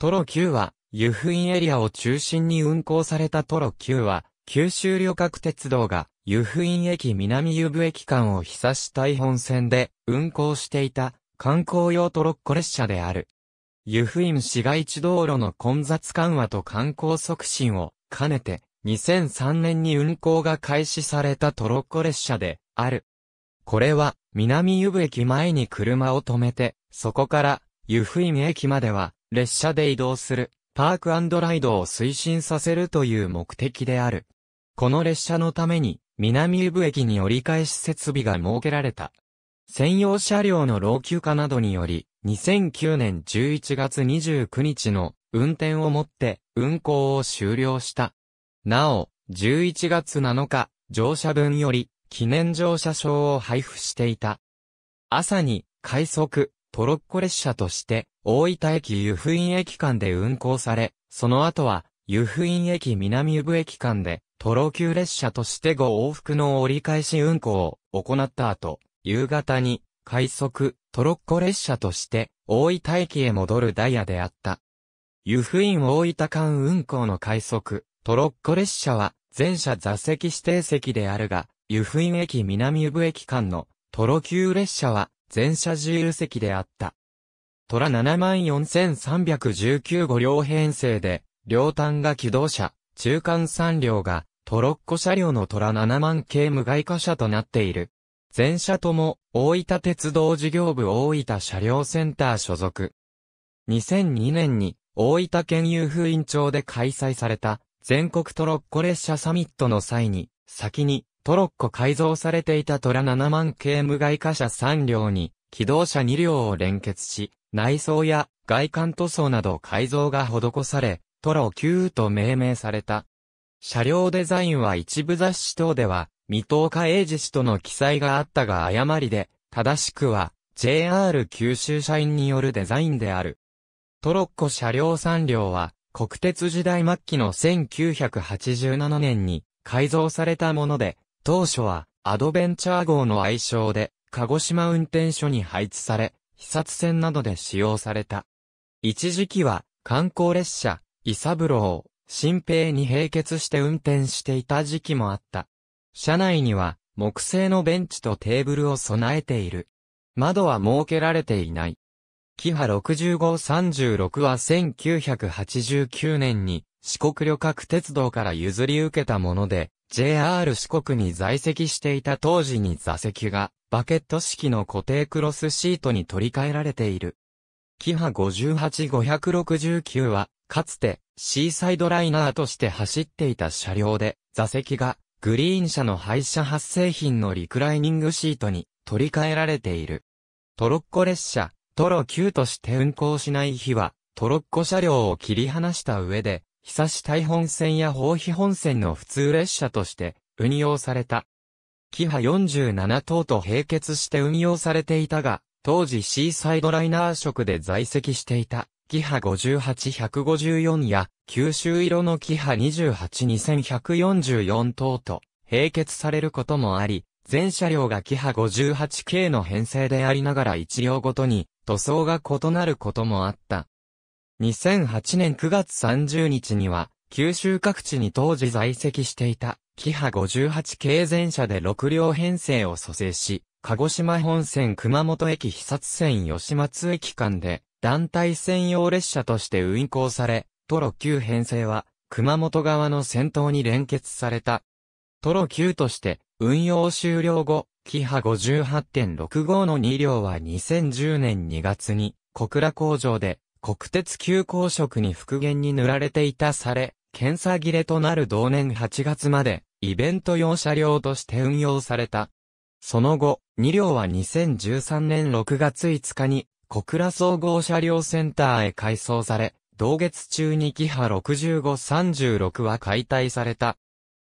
トロ9は、湯布院エリアを中心に運行されたトロ9は、九州旅客鉄道が、湯布院駅南湯布駅間を日差した本線で運行していた観光用トロッコ列車である。湯布院市街地道路の混雑緩和と観光促進を兼ねて2003年に運行が開始されたトロッコ列車である。これは南湯布駅前に車を止めて、そこから湯布院駅までは列車で移動する、パークライドを推進させるという目的である。この列車のために、南湯部駅に折り返し設備が設けられた。専用車両の老朽化などにより、2009年11月29日の運転をもって運行を終了した。なお、11月7日、乗車分より記念乗車証を配布していた。朝に快速トロッコ列車として大分駅湯布院駅間で運行され、その後は、湯布院駅南湯布駅間で、トロ級列車として5往復の折り返し運行を行った後、夕方に、快速、トロッコ列車として、大分駅へ戻るダイヤであった。湯布院大分間運行の快速、トロッコ列車は、全車座席指定席であるが、湯布院駅南湯布駅間の、トロ級列車は、全車自由席であった。虎74319五両編成で、両端が機動車、中間3両が、トロッコ車両の虎7万系無害貨車となっている。全車とも、大分鉄道事業部大分車両センター所属。2002年に、大分県遊風院町で開催された、全国トロッコ列車サミットの際に、先に、トロッコ改造されていた虎7万系無害貨車3両に、機動車2両を連結し、内装や外観塗装など改造が施され、トロ9と命名された。車両デザインは一部雑誌等では、未踏化英字氏との記載があったが誤りで、正しくは JR 九州社員によるデザインである。トロッコ車両3両は、国鉄時代末期の1987年に改造されたもので、当初はアドベンチャー号の愛称で鹿児島運転所に配置され、被殺船などで使用された。一時期は、観光列車、イサブロ新兵に並結して運転していた時期もあった。車内には、木製のベンチとテーブルを備えている。窓は設けられていない。キハ6536は1989年に四国旅客鉄道から譲り受けたもので、JR 四国に在籍していた当時に座席が、バケット式の固定クロスシートに取り替えられている。キハ58569は、かつて、シーサイドライナーとして走っていた車両で、座席が、グリーン車の廃車発生品のリクライニングシートに取り替えられている。トロッコ列車、トロ9として運行しない日は、トロッコ車両を切り離した上で、久し大本線や宝庇本線の普通列車として運用された。キハ47等と並結して運用されていたが、当時シーサイドライナー色で在籍していた、キハ58154や、九州色のキハ28244等と、並結されることもあり、全車両がキハ58系の編成でありながら一両ごとに、塗装が異なることもあった。2008年9月30日には、九州各地に当時在籍していた、キハ58系全車で6両編成を蘇生し、鹿児島本線熊本駅被殺線吉松駅間で、団体専用列車として運行され、トロ9編成は、熊本側の先頭に連結された。トロ9として、運用終了後、キハ58.65の2両は2010年2月に、小倉工場で国鉄急行色に復元に塗られていたされ、検査切れとなる同年8月まで、イベント用車両として運用された。その後、2両は2013年6月5日に、小倉総合車両センターへ改装され、同月中にキハ6536は解体された。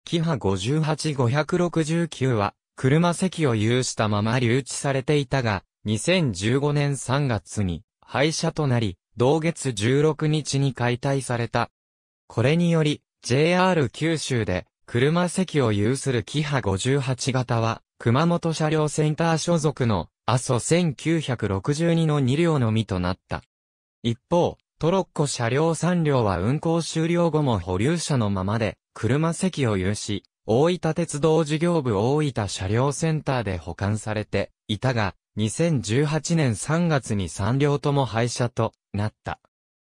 キハ58569は、車席を有したまま留置されていたが、2015年3月に廃車となり、同月16日に解体された。これにより、JR 九州で、車席を有するキハ58型は、熊本車両センター所属の、阿蘇1962の2両のみとなった。一方、トロッコ車両3両は運行終了後も保留車のままで、車席を有し、大分鉄道事業部大分車両センターで保管されていたが、2018年3月に3両とも廃車となった。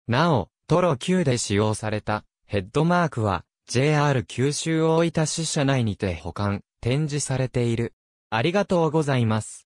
なお、トロ9で使用されたヘッドマークは JR 九州大分支社内にて保管、展示されている。ありがとうございます。